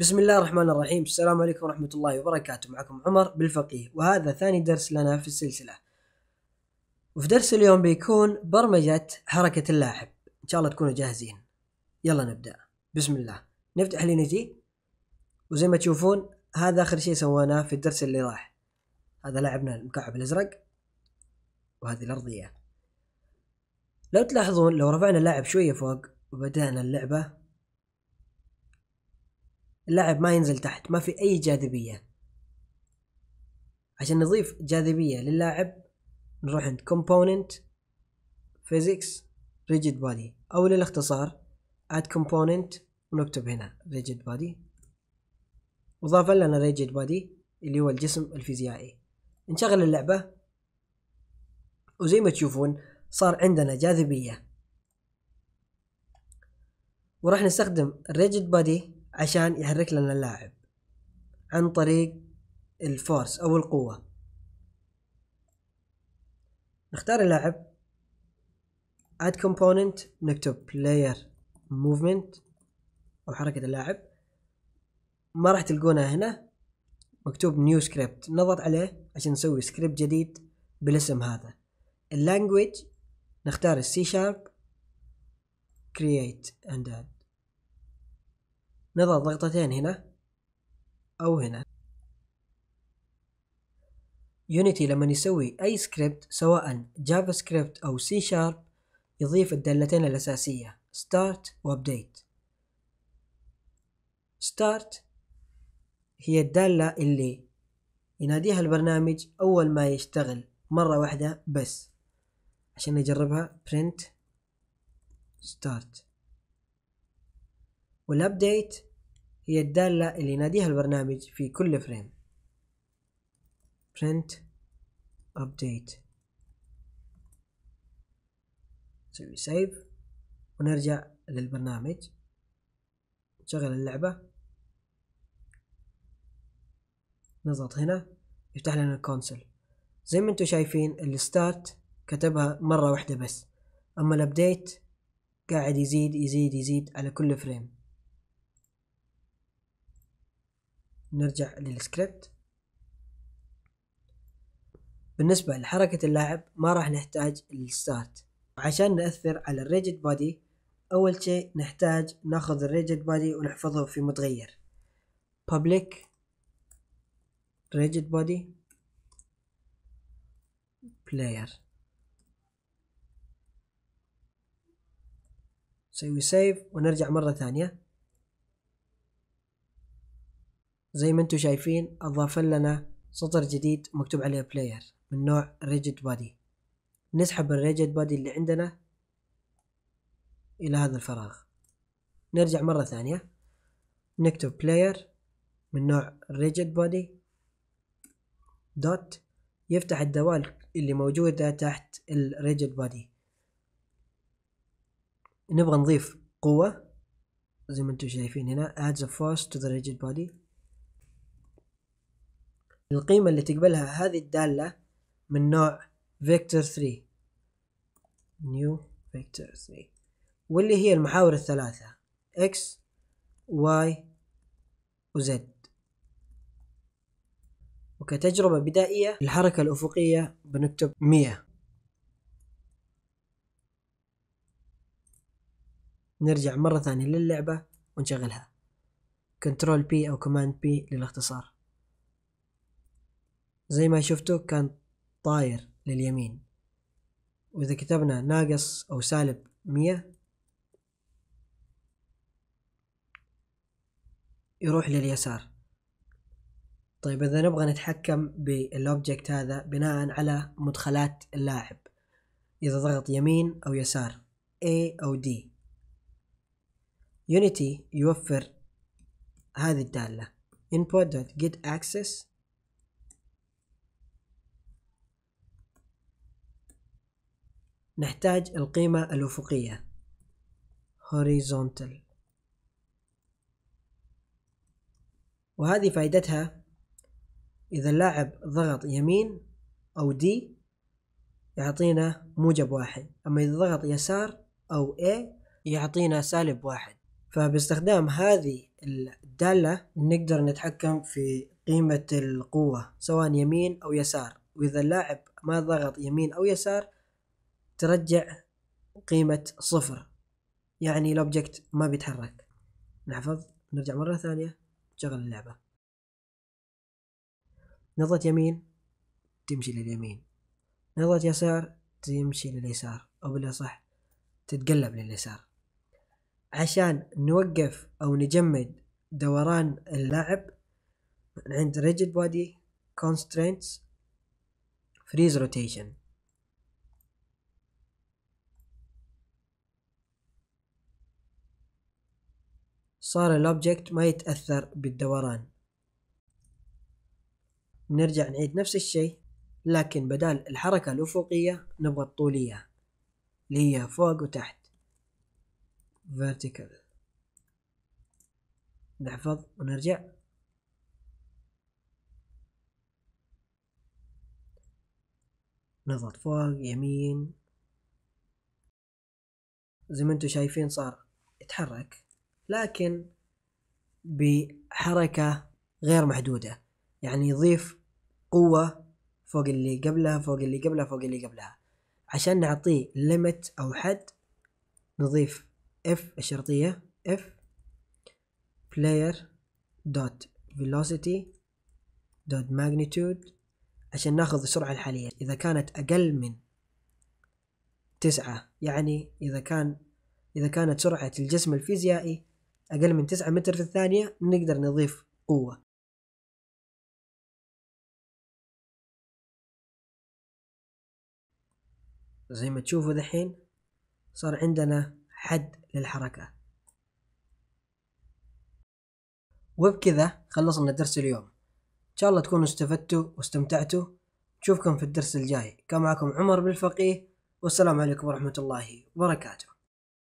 بسم الله الرحمن الرحيم السلام عليكم ورحمة الله وبركاته معكم عمر بالفقيه وهذا ثاني درس لنا في السلسلة وفي درس اليوم بيكون برمجة حركة اللاعب إن شاء الله تكونوا جاهزين يلا نبدأ بسم الله نفتح لينيتي وزي ما تشوفون هذا آخر شيء سويناه في الدرس اللي راح هذا لاعبنا المكعب الأزرق وهذه الأرضية لو تلاحظون لو رفعنا اللاعب شوية فوق وبدأنا اللعبة اللاعب ما ينزل تحت ما في اي جاذبيه عشان نضيف جاذبيه للاعب نروح عند component physics rigid body او للاختصار add component ونكتب هنا rigid body وضاف لنا rigid body اللي هو الجسم الفيزيائي نشغل اللعبة وزي ما تشوفون صار عندنا جاذبية وراح نستخدم الريجيد بادي عشان يحرك لنا اللاعب عن طريق الفورس أو القوة نختار اللاعب add component نكتب player movement أو حركة اللاعب ما راح تلقونها هنا مكتوب نيو سكريبت نضغط عليه عشان نسوي سكريبت جديد بالاسم هذا اللانجويج نختار السي شارب create and add نضغط ضغطتين هنا أو هنا يونيتي لما يسوي أي سكريبت سواء جافا سكريبت أو سي شارب يضيف الدالتين الأساسية start و update start هي الدالة اللي يناديها البرنامج أول ما يشتغل مرة واحدة بس عشان نجربها print start والابديت هي الدالة اللي يناديها البرنامج في كل فريم print update نسوي save ونرجع للبرنامج نشغل اللعبة نضغط هنا يفتح لنا الكونسول زي ما انتم شايفين الستارت كتبها مرة واحدة بس اما الابديت قاعد يزيد يزيد يزيد على كل فريم نرجع للسكريبت بالنسبة لحركة اللاعب ما راح نحتاج الستارت عشان نأثر على الريجيد بادي أول شيء نحتاج ناخذ الريجيد بادي ونحفظه في متغير public rigid body player نسوي سيف ونرجع مرة ثانية زي ما انتم شايفين اضاف لنا سطر جديد مكتوب عليه بلاير من نوع ريجيد بادي نسحب الريجيد بادي اللي عندنا الى هذا الفراغ نرجع مرة ثانية نكتب بلاير من نوع ريجيد بادي دوت يفتح الدوال اللي موجودة تحت الريجيد بادي نبغى نضيف قوة زي ما انتم شايفين هنا adds a force to the rigid body القيمة اللي تقبلها هذه الدالة من نوع فيكتور 3 نيو فيكتور 3 واللي هي المحاور الثلاثة x y وz وكتجربة بدائية الحركة الأفقية بنكتب 100 نرجع مرة ثانية للعبة ونشغلها كنترول بي أو كوماند بي للاختصار زي ما شفتوا كان طاير لليمين وإذا كتبنا ناقص أو سالب مية يروح لليسار طيب إذا نبغى نتحكم بالأوبجكت هذا بناء على مدخلات اللاعب إذا ضغط يمين أو يسار A أو D يونيتي يوفر هذه الدالة input.getAccess نحتاج القيمة الأفقية horizontal وهذه فائدتها إذا اللاعب ضغط يمين أو دي يعطينا موجب واحد أما إذا ضغط يسار أو A يعطينا سالب واحد فباستخدام هذه الدالة نقدر نتحكم في قيمة القوة سواء يمين أو يسار وإذا اللاعب ما ضغط يمين أو يسار ترجع قيمة صفر يعني الأوبجكت ما بيتحرك نحفظ نرجع مرة ثانية نشغل اللعبة نضغط يمين تمشي لليمين نضغط يسار تمشي لليسار أو بالأصح تتقلب لليسار عشان نوقف أو نجمد دوران اللاعب عند rigid body constraints freeze rotation صار الأوبجكت ما يتأثر بالدوران نرجع نعيد نفس الشيء لكن بدال الحركة الأفقية نبغى الطولية اللي هي فوق وتحت vertical نحفظ ونرجع نضغط فوق يمين زي ما انتم شايفين صار يتحرك لكن بحركة غير محدودة يعني يضيف قوة فوق اللي قبلها فوق اللي قبلها فوق اللي قبلها عشان نعطيه ليمت أو حد نضيف f الشرطية f player dot velocity dot magnitude عشان ناخذ السرعة الحالية إذا كانت أقل من تسعة يعني إذا كان إذا كانت سرعة الجسم الفيزيائي أقل من 9 متر في الثانية نقدر نضيف قوة زي ما تشوفوا دحين صار عندنا حد للحركة وبكذا خلصنا درس اليوم إن شاء الله تكونوا استفدتوا واستمتعتوا نشوفكم في الدرس الجاي كان معكم عمر بالفقيه والسلام عليكم ورحمة الله وبركاته